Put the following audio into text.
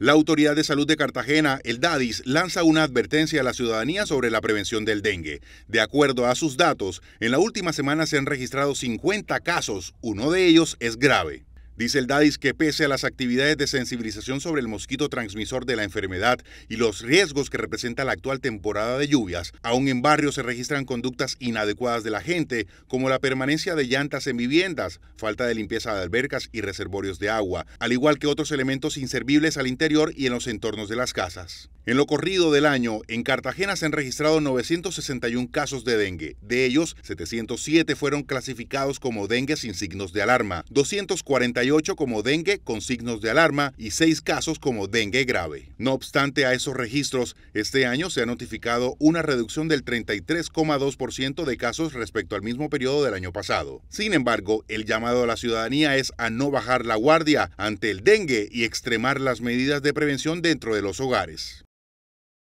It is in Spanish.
La Autoridad de Salud de Cartagena, el DADIS, lanza una advertencia a la ciudadanía sobre la prevención del dengue. De acuerdo a sus datos, en la última semana se han registrado 50 casos, uno de ellos es grave. Dice el DADIS que pese a las actividades de sensibilización sobre el mosquito transmisor de la enfermedad y los riesgos que representa la actual temporada de lluvias, aún en barrios se registran conductas inadecuadas de la gente, como la permanencia de llantas en viviendas, falta de limpieza de albercas y reservorios de agua, al igual que otros elementos inservibles al interior y en los entornos de las casas. En lo corrido del año, en Cartagena se han registrado 961 casos de dengue. De ellos, 707 fueron clasificados como dengue sin signos de alarma, 248 como dengue con signos de alarma y 6 casos como dengue grave. No obstante a esos registros, este año se ha notificado una reducción del 33,2% de casos respecto al mismo periodo del año pasado. Sin embargo, el llamado a la ciudadanía es a no bajar la guardia ante el dengue y extremar las medidas de prevención dentro de los hogares.